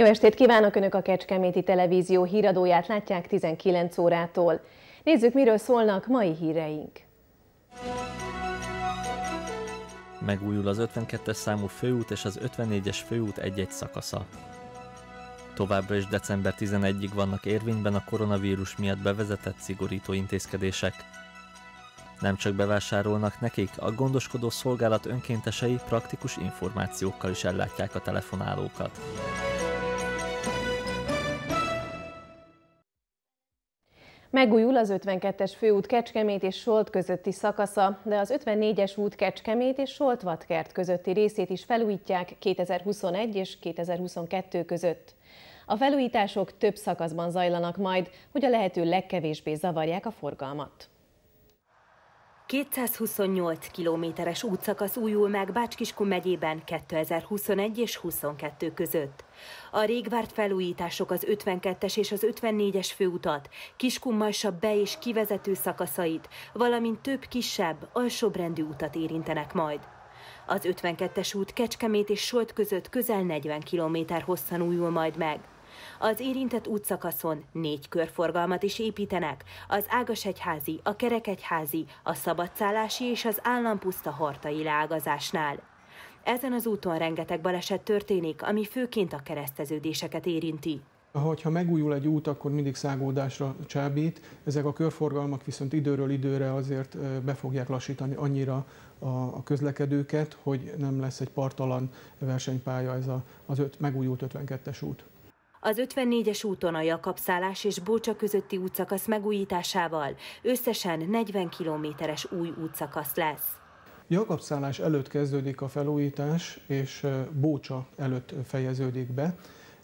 Jó estét kívánok! Önök a Kecskeméti Televízió híradóját látják 19 órától. Nézzük, miről szólnak mai híreink. Megújul az 52-es számú főút és az 54-es főút egy-egy szakasza. Továbbra is december 11-ig vannak érvényben a koronavírus miatt bevezetett szigorító intézkedések. Nem csak bevásárolnak nekik, a gondoskodó szolgálat önkéntesei praktikus információkkal is ellátják a telefonálókat. Megújul az 52-es főút Kecskemét és Solt közötti szakasza, de az 54-es út Kecskemét és Solt vadkert közötti részét is felújítják 2021 és 2022 között. A felújítások több szakaszban zajlanak majd, hogy a lehető legkevésbé zavarják a forgalmat. 228 kilométeres útszakasz újul meg Bácskiskun megyében 2021 és 22 között. A rég várt felújítások az 52-es és az 54-es főutat, Kiskunmajsa be- és kivezető szakaszait, valamint több kisebb, alsóbrendű utat érintenek majd. Az 52-es út Kecskemét és Solt között közel 40 km hosszan újul majd meg. Az érintett útszakaszon négy körforgalmat is építenek, az Ágasegyházi, a Kerekegyházi, a Szabadszállási és az Állampuszta Hortai leágazásnál. Ezen az úton rengeteg baleset történik, ami főként a kereszteződéseket érinti. Ha megújul egy út, akkor mindig szágódásra csábít, ezek a körforgalmak viszont időről időre azért be fogják lassítani annyira a közlekedőket, hogy nem lesz egy partalan versenypálya ez a, az öt, megújult 52-es út. Az 54-es úton a Jakabszállás és Bócsa közötti útszakasz megújításával összesen 40 kilométeres új útszakasz lesz. Jakabszállás előtt kezdődik a felújítás, és Bócsa előtt fejeződik be.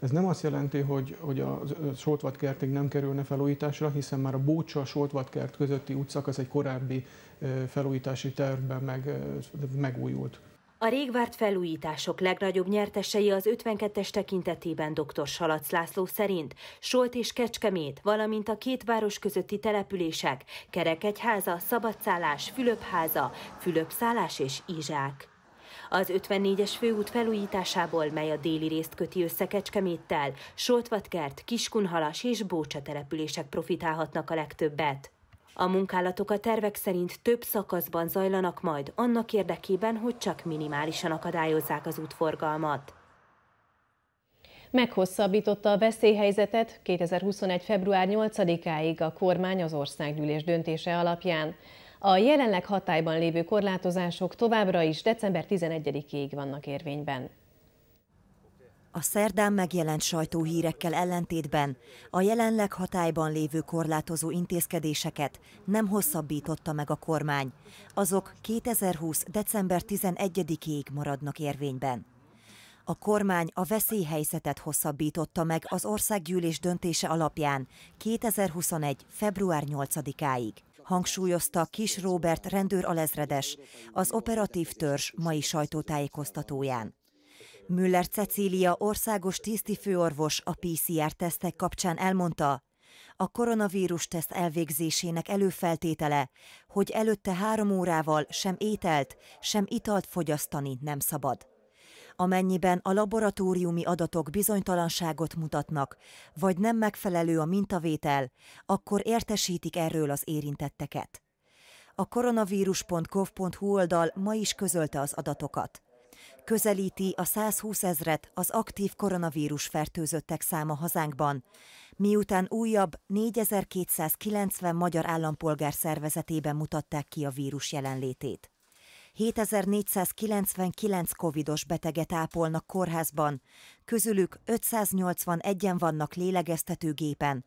Ez nem azt jelenti, hogy, hogy a kertig nem kerülne felújításra, hiszen már a bócsa kert közötti útszakasz egy korábbi felújítási tervben meg, megújult. A régvárt felújítások legnagyobb nyertesei az 52-es tekintetében dr. Salac László szerint Solt és Kecskemét, valamint a két város közötti települések, Kerekegyháza, Szabadszállás, Fülöpháza, Fülöpszállás és Izsák. Az 54-es főút felújításából, mely a déli részt köti össze Kecskeméttel, Soltvatkert, Kiskunhalas és Bócsa települések profitálhatnak a legtöbbet. A munkálatok a tervek szerint több szakaszban zajlanak majd, annak érdekében, hogy csak minimálisan akadályozzák az útforgalmat. Meghosszabbította a veszélyhelyzetet 2021. február 8-áig a kormány az országgyűlés döntése alapján. A jelenleg hatályban lévő korlátozások továbbra is december 11-ig vannak érvényben. A szerdán megjelent sajtóhírekkel ellentétben a jelenleg hatályban lévő korlátozó intézkedéseket nem hosszabbította meg a kormány. Azok 2020. december 11-ig maradnak érvényben. A kormány a veszélyhelyzetet hosszabbította meg az országgyűlés döntése alapján 2021. február 8-áig hangsúlyozta Kis Robert rendőr alezredes az operatív törzs mai sajtótájékoztatóján. Müller Cecília országos tisztifőorvos a PCR-tesztek kapcsán elmondta, a koronavírus teszt elvégzésének előfeltétele, hogy előtte három órával sem ételt, sem italt fogyasztani nem szabad. Amennyiben a laboratóriumi adatok bizonytalanságot mutatnak, vagy nem megfelelő a mintavétel, akkor értesítik erről az érintetteket. A koronavírus.gov.hu oldal ma is közölte az adatokat. Közelíti a 120 ezret az aktív koronavírus fertőzöttek száma hazánkban, miután újabb 4290 magyar állampolgár szervezetében mutatták ki a vírus jelenlétét. 7499 covidos beteget ápolnak kórházban, közülük 581-en vannak lélegeztetőgépen.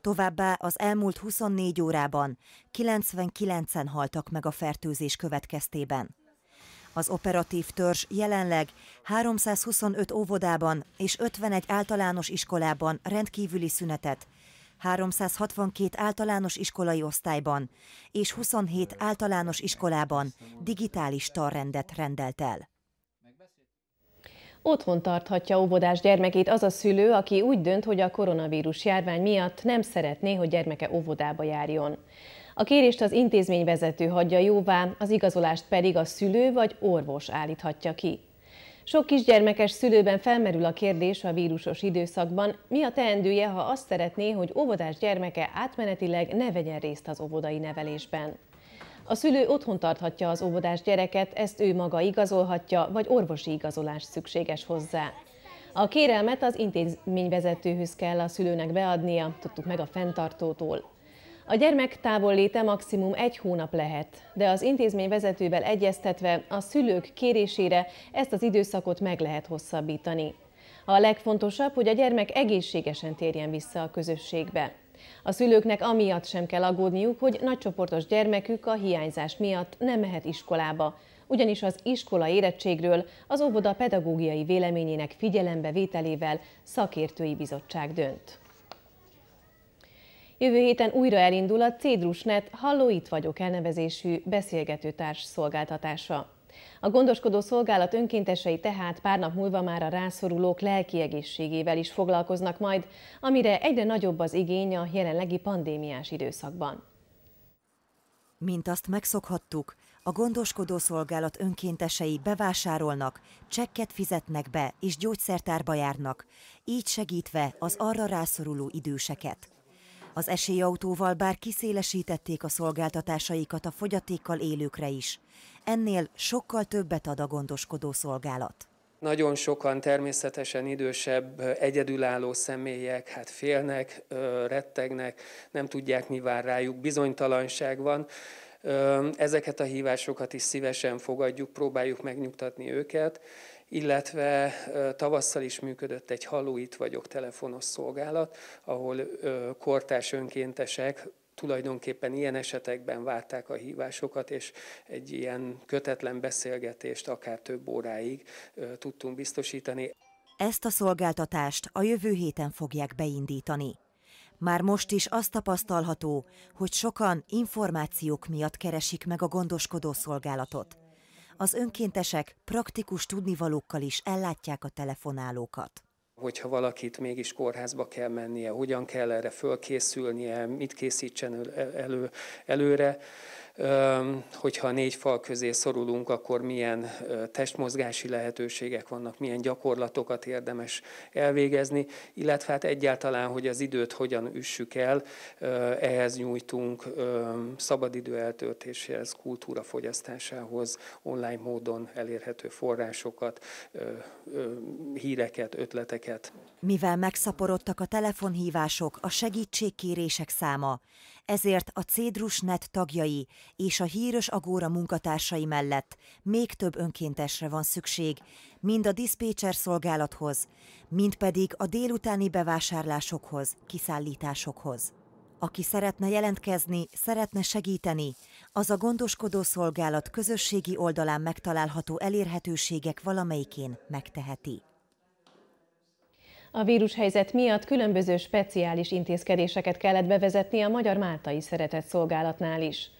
Továbbá az elmúlt 24 órában 99-en haltak meg a fertőzés következtében. Az operatív törzs jelenleg 325 óvodában és 51 általános iskolában rendkívüli szünetet, 362 általános iskolai osztályban és 27 általános iskolában digitális tarrendet rendelt el. Otthon tarthatja óvodás gyermekét az a szülő, aki úgy dönt, hogy a koronavírus járvány miatt nem szeretné, hogy gyermeke óvodába járjon. A kérést az intézményvezető hagyja jóvá, az igazolást pedig a szülő vagy orvos állíthatja ki. Sok kisgyermekes szülőben felmerül a kérdés a vírusos időszakban, mi a teendője, ha azt szeretné, hogy óvodás gyermeke átmenetileg ne vegyen részt az óvodai nevelésben. A szülő otthon tarthatja az óvodás gyereket, ezt ő maga igazolhatja, vagy orvosi igazolás szükséges hozzá. A kérelmet az intézményvezetőhöz kell a szülőnek beadnia, tudtuk meg a fenntartótól. A gyermek léte maximum egy hónap lehet, de az intézmény vezetővel egyeztetve a szülők kérésére ezt az időszakot meg lehet hosszabbítani. A legfontosabb, hogy a gyermek egészségesen térjen vissza a közösségbe. A szülőknek amiatt sem kell aggódniuk, hogy nagycsoportos gyermekük a hiányzás miatt nem mehet iskolába, ugyanis az iskola érettségről az óvoda pedagógiai véleményének vételével szakértői bizottság dönt. Jövő héten újra elindul a Cédrusnet Halló itt vagyok elnevezésű beszélgetőtárs szolgáltatása. A gondoskodó szolgálat önkéntesei tehát pár nap múlva már a rászorulók lelki egészségével is foglalkoznak majd, amire egyre nagyobb az igény a jelenlegi pandémiás időszakban. Mint azt megszokhattuk, a gondoskodó szolgálat önkéntesei bevásárolnak, csekket fizetnek be és gyógyszertárba járnak, így segítve az arra rászoruló időseket. Az esélyautóval bár kiszélesítették a szolgáltatásaikat a fogyatékkal élőkre is. Ennél sokkal többet ad a gondoskodó szolgálat. Nagyon sokan természetesen idősebb, egyedülálló személyek hát félnek, rettegnek, nem tudják mi vár rájuk, bizonytalanság van. Ezeket a hívásokat is szívesen fogadjuk, próbáljuk megnyugtatni őket, illetve tavasszal is működött egy Halló itt vagyok telefonos szolgálat, ahol kortárs önkéntesek tulajdonképpen ilyen esetekben várták a hívásokat, és egy ilyen kötetlen beszélgetést akár több óráig tudtunk biztosítani. Ezt a szolgáltatást a jövő héten fogják beindítani. Már most is azt tapasztalható, hogy sokan információk miatt keresik meg a gondoskodó szolgálatot az önkéntesek praktikus tudnivalókkal is ellátják a telefonálókat hogyha valakit mégis kórházba kell mennie, hogyan kell erre fölkészülnie, mit készítsen elő, előre hogyha négy fal közé szorulunk, akkor milyen testmozgási lehetőségek vannak, milyen gyakorlatokat érdemes elvégezni, illetve hát egyáltalán, hogy az időt hogyan üssük el, ehhez nyújtunk szabadidő eltöltéséhez, kultúra fogyasztásához online módon elérhető forrásokat, híreket, ötleteket. Mivel megszaporodtak a telefonhívások, a segítségkérések száma, ezért a Cédrusnet tagjai és a hírös agóra munkatársai mellett még több önkéntesre van szükség, mind a diszpécser szolgálathoz, mind pedig a délutáni bevásárlásokhoz, kiszállításokhoz. Aki szeretne jelentkezni, szeretne segíteni, az a gondoskodó szolgálat közösségi oldalán megtalálható elérhetőségek valamelyikén megteheti. A vírushelyzet miatt különböző speciális intézkedéseket kellett bevezetni a Magyar Máltai Szeretett Szolgálatnál is.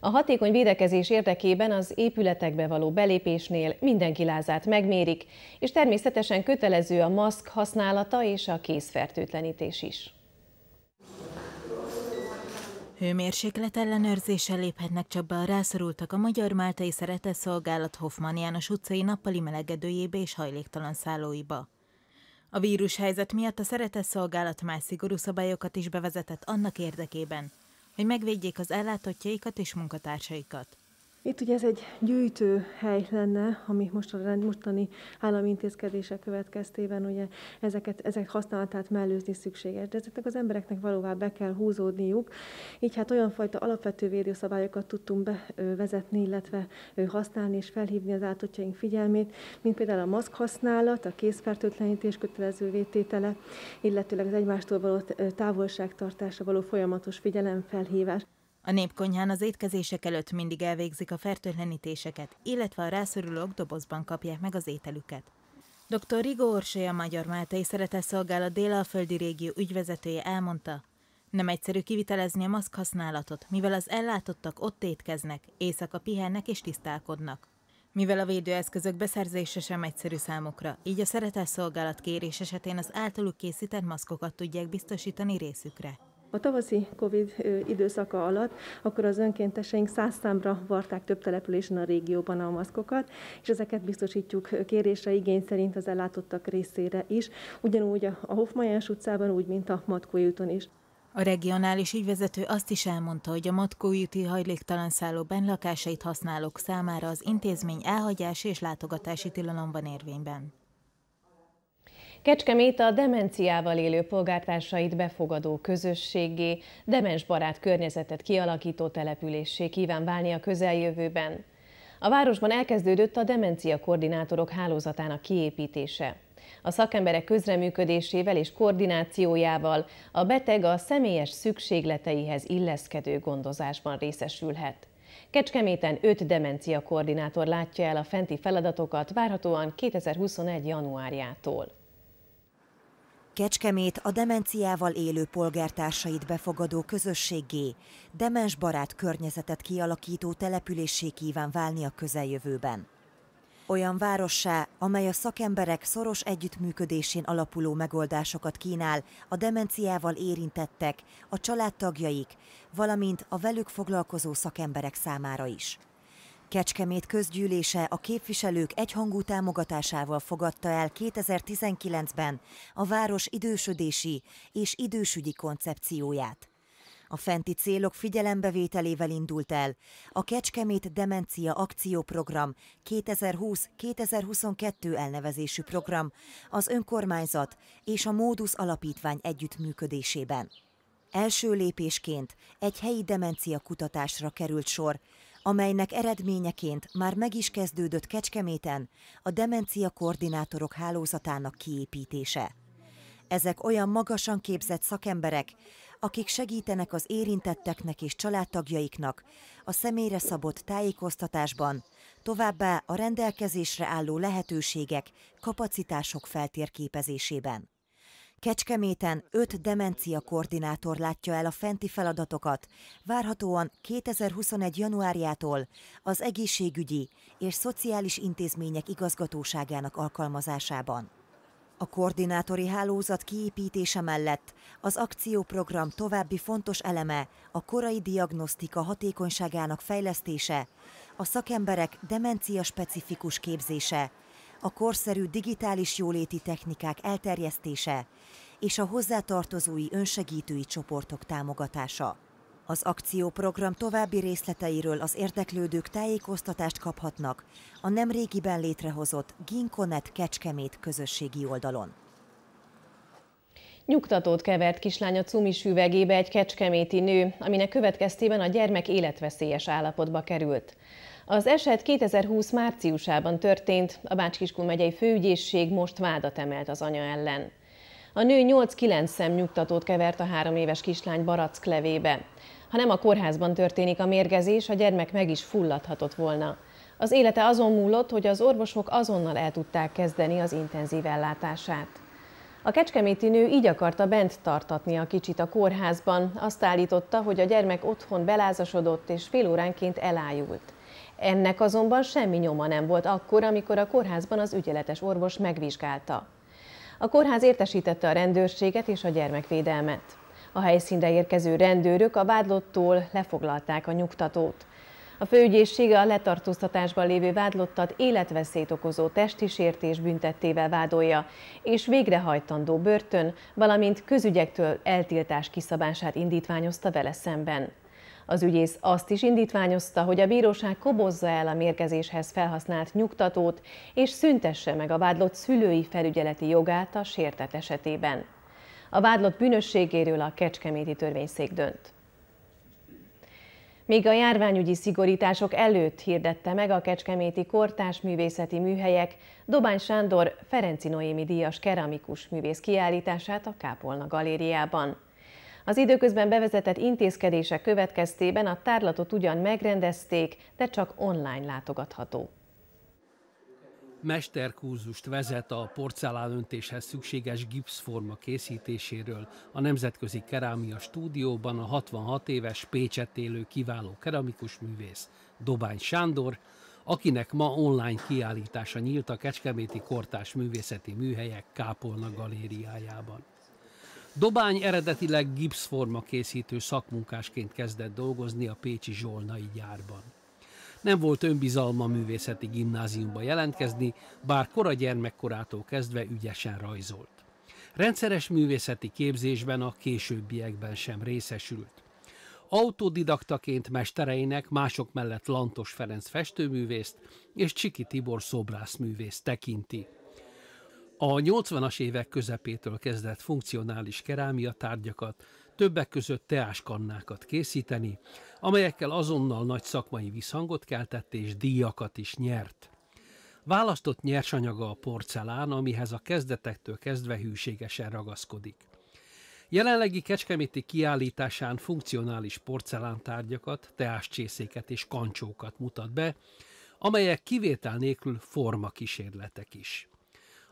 A hatékony védekezés érdekében az épületekbe való belépésnél mindenki lázát megmérik, és természetesen kötelező a maszk használata és a kézfertőtlenítés is. Hőmérséklet ellenőrzése léphetnek csak be a rászorultak a Magyar Máltai Szeretett Szolgálat Hoffman János utcai nappali melegedőjébe és hajléktalan szállóiba. A vírushelyzet miatt a szeretetszolgálat más szigorú szabályokat is bevezetett annak érdekében, hogy megvédjék az ellátottjaikat és munkatársaikat. Itt ugye ez egy gyűjtő hely lenne, ami most a mostani állami intézkedése következtében ugye ezeket, ezek használatát mellőzni szükséges, de ezeknek az embereknek valóban be kell húzódniuk. Így hát olyan fajta alapvető védőszabályokat tudtunk bevezetni, illetve használni és felhívni az átotjaink figyelmét, mint például a maszk használat, a kézfertőtlenítés kötelező vététele, illetőleg az egymástól való távolságtartása való folyamatos figyelemfelhívás. A népkonyhán az étkezések előtt mindig elvégzik a fertőtlenítéseket, illetve a rászorulók dobozban kapják meg az ételüket. Dr. Rigó Orsay, a Magyar Máltai Szeretetszolgálat Délalföldi régió ügyvezetője elmondta, nem egyszerű kivitelezni a maszk használatot, mivel az ellátottak ott étkeznek, éjszaka pihennek és tisztálkodnak. Mivel a védőeszközök beszerzése sem egyszerű számukra, így a szeretetszolgálat kérés esetén az általuk készített maszkokat tudják biztosítani részükre. A tavaszi COVID időszaka alatt akkor az önkénteseink száz számra varták több településen a régióban a maszkokat, és ezeket biztosítjuk kérésre, igény szerint az ellátottak részére is, ugyanúgy a Hofmajás utcában, úgy, mint a Matkói úton is. A regionális ügyvezető azt is elmondta, hogy a Matkói úti hajléktalan szálló lakásait használók számára az intézmény elhagyási és látogatási tilalom van érvényben. Kecskemét a demenciával élő polgártársait befogadó közösségé, demensbarát környezetet kialakító településé kíván válni a közeljövőben. A városban elkezdődött a demencia koordinátorok hálózatának kiépítése. A szakemberek közreműködésével és koordinációjával a beteg a személyes szükségleteihez illeszkedő gondozásban részesülhet. Kecskeméten 5 demencia koordinátor látja el a fenti feladatokat várhatóan 2021. januárjától. Kecskemét a demenciával élő polgártársait befogadó közösségé, demens barát környezetet kialakító településé kíván válni a közeljövőben. Olyan várossá, amely a szakemberek szoros együttműködésén alapuló megoldásokat kínál a demenciával érintettek, a családtagjaik, valamint a velük foglalkozó szakemberek számára is. Kecskemét közgyűlése a képviselők egyhangú támogatásával fogadta el 2019-ben a város idősödési és idősügyi koncepcióját. A fenti célok figyelembevételével indult el a Kecskemét Demencia Akcióprogram 2020-2022 elnevezésű program az önkormányzat és a Módusz Alapítvány együttműködésében. Első lépésként egy helyi demencia kutatásra került sor, amelynek eredményeként már meg is kezdődött Kecskeméten a demencia koordinátorok hálózatának kiépítése. Ezek olyan magasan képzett szakemberek, akik segítenek az érintetteknek és családtagjaiknak a személyre szabott tájékoztatásban, továbbá a rendelkezésre álló lehetőségek, kapacitások feltérképezésében. Kecskeméten öt demencia koordinátor látja el a fenti feladatokat, várhatóan 2021. januárjától az egészségügyi és szociális intézmények igazgatóságának alkalmazásában. A koordinátori hálózat kiépítése mellett az akcióprogram további fontos eleme a korai diagnosztika hatékonyságának fejlesztése, a szakemberek demencia specifikus képzése, a korszerű digitális jóléti technikák elterjesztése és a hozzátartozói önsegítői csoportok támogatása. Az akcióprogram további részleteiről az érdeklődők tájékoztatást kaphatnak a nemrégiben létrehozott Ginkonet Kecskemét közösségi oldalon. Nyugtatót kevert kislánya cumis üvegébe egy kecskeméti nő, aminek következtében a gyermek életveszélyes állapotba került. Az eset 2020 márciusában történt, a Bácskiskun megyei főügyészség most vádat emelt az anya ellen. A nő 8-9 szem nyugtatót kevert a három éves kislány barack levébe. Ha nem a kórházban történik a mérgezés, a gyermek meg is fulladhatott volna. Az élete azon múlott, hogy az orvosok azonnal el tudták kezdeni az intenzív ellátását. A kecskeméti nő így akarta bent tartatni a kicsit a kórházban. Azt állította, hogy a gyermek otthon belázasodott és fél óránként elájult. Ennek azonban semmi nyoma nem volt akkor, amikor a kórházban az ügyeletes orvos megvizsgálta. A kórház értesítette a rendőrséget és a gyermekvédelmet. A helyszínre érkező rendőrök a vádlottól lefoglalták a nyugtatót. A főügyészsége a letartóztatásban lévő vádlottat életveszélyt okozó testi sértés büntettével vádolja, és végrehajtandó börtön, valamint közügyektől eltiltás kiszabását indítványozta vele szemben. Az ügyész azt is indítványozta, hogy a bíróság kobozza el a mérgezéshez felhasznált nyugtatót, és szüntesse meg a vádlott szülői felügyeleti jogát a sértet esetében. A vádlott bűnösségéről a Kecskeméti törvényszék dönt. Még a járványügyi szigorítások előtt hirdette meg a Kecskeméti Kortás Művészeti Műhelyek Dobány Sándor Ferenci Noémi díjas keramikus művész kiállítását a Kápolna galériában. Az időközben bevezetett intézkedések következtében a tárlatot ugyan megrendezték, de csak online látogatható. Mesterkúzust vezet a porcelánöntéshez szükséges gipszforma készítéséről a Nemzetközi Kerámia Stúdióban a 66 éves Pécset élő kiváló keramikus művész Dobány Sándor, akinek ma online kiállítása nyílt a Kecskeméti Kortás Művészeti Műhelyek Kápolna galériájában. Dobány eredetileg gipszforma készítő szakmunkásként kezdett dolgozni a Pécsi Zsolnai gyárban. Nem volt önbizalma művészeti gimnáziumba jelentkezni, bár kora gyermekkorától kezdve ügyesen rajzolt. Rendszeres művészeti képzésben a későbbiekben sem részesült. Autodidaktaként mestereinek mások mellett Lantos Ferenc festőművészt és Csiki Tibor szobrászművészt tekinti. A 80-as évek közepétől kezdett funkcionális kerámia tárgyakat, többek között teáskannákat készíteni, amelyekkel azonnal nagy szakmai visszhangot keltett és díjakat is nyert. Választott nyersanyaga a porcelán, amihez a kezdetektől kezdve hűségesen ragaszkodik. Jelenlegi Kecskeméti kiállításán funkcionális porcelántárgyakat, teáscsészéket és kancsókat mutat be, amelyek kivétel nélkül formakísérletek is.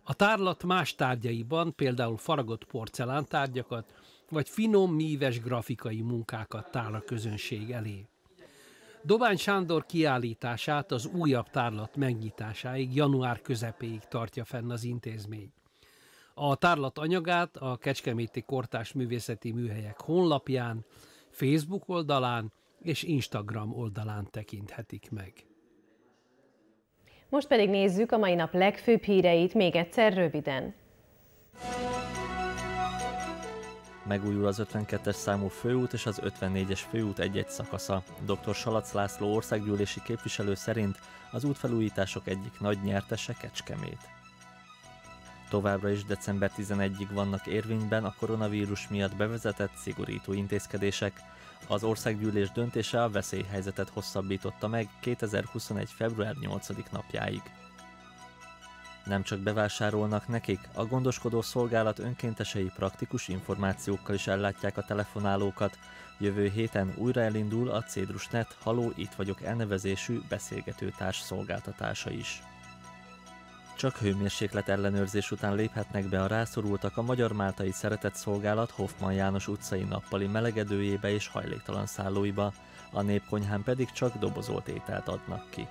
A tárlat más tárgyaiban, például faragott porcelántárgyakat, vagy finom, míves grafikai munkákat tár a közönség elé. Dobány Sándor kiállítását az újabb tárlat megnyitásáig, január közepéig tartja fenn az intézmény. A tárlat anyagát a Kecskeméti Kortás Művészeti Műhelyek honlapján, Facebook oldalán és Instagram oldalán tekinthetik meg. Most pedig nézzük a mai nap legfőbb híreit még egyszer röviden. Megújul az 52-es számú főút és az 54-es főút egy-egy szakasza. Dr. Salac László országgyűlési képviselő szerint az útfelújítások egyik nagy nyertese Kecskemét. Továbbra is december 11-ig vannak érvényben a koronavírus miatt bevezetett szigorító intézkedések. Az országgyűlés döntése a veszélyhelyzetet hosszabbította meg 2021. február 8. napjáig. Nem csak bevásárolnak nekik, a gondoskodó szolgálat önkéntesei praktikus információkkal is ellátják a telefonálókat. Jövő héten újra elindul a Cédrusnet Haló Itt Vagyok elnevezésű beszélgetőtárs szolgáltatása is. Csak hőmérséklet ellenőrzés után léphetnek be a rászorultak a Magyar Máltai Szeretett Szolgálat Hoffman János utcai nappali melegedőjébe és hajléktalan szállóiba, a népkonyhán pedig csak dobozolt ételt adnak ki.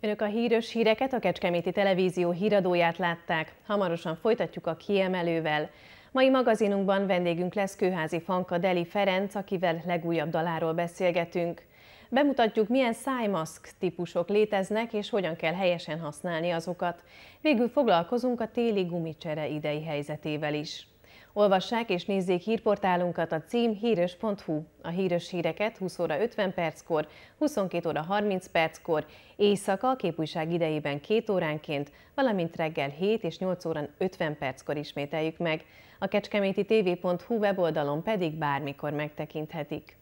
Önök a hírös híreket a Kecskeméti Televízió híradóját látták. Hamarosan folytatjuk a kiemelővel. Mai magazinunkban vendégünk lesz Kőházi Fanka Deli Ferenc, akivel legújabb daláról beszélgetünk. Bemutatjuk, milyen szájmaszk típusok léteznek, és hogyan kell helyesen használni azokat. Végül foglalkozunk a téli gumicsere idei helyzetével is. Olvassák és nézzék hírportálunkat a cím híres.hu. A híres híreket 20 óra 50 perckor, 22 óra 30 perckor, éjszaka a képújság idejében 2 óránként, valamint reggel 7 és 8 óra 50 perckor ismételjük meg. A kecskeméti tv.hu weboldalon pedig bármikor megtekinthetik.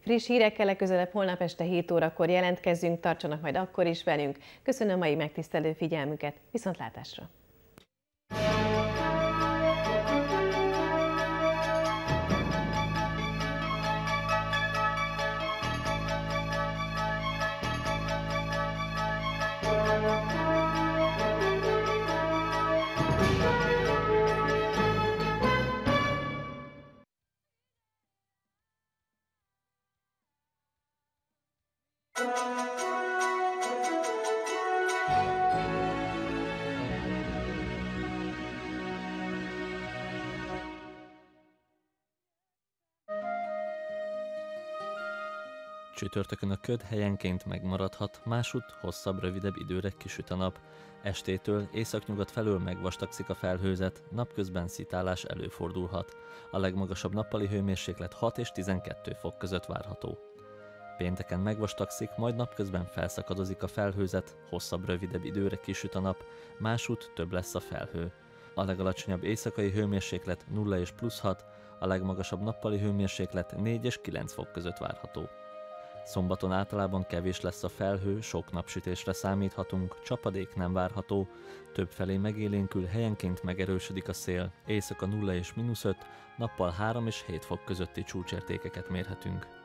Friss hírekkel legközelebb holnap este 7 órakor jelentkezünk, tartsanak majd akkor is velünk. Köszönöm a mai megtisztelő figyelmüket, viszontlátásra! Csütörtökön a köd helyenként megmaradhat, másút hosszabb, rövidebb időre kisüt a nap. Estétől északnyugat felől megvastagszik a felhőzet, napközben szitálás előfordulhat. A legmagasabb nappali hőmérséklet 6 és 12 fok között várható. Pénteken megvastagszik, majd napközben felszakadozik a felhőzet, hosszabb, rövidebb időre kisüt a nap, másút több lesz a felhő. A legalacsonyabb éjszakai hőmérséklet 0 és plusz 6, a legmagasabb nappali hőmérséklet 4 és 9 fok között várható. Szombaton általában kevés lesz a felhő, sok napsütésre számíthatunk, csapadék nem várható, többfelé megélénkül, helyenként megerősödik a szél, éjszaka 0 és mínusz 5, nappal 3 és 7 fok közötti csúcsértékeket mérhetünk.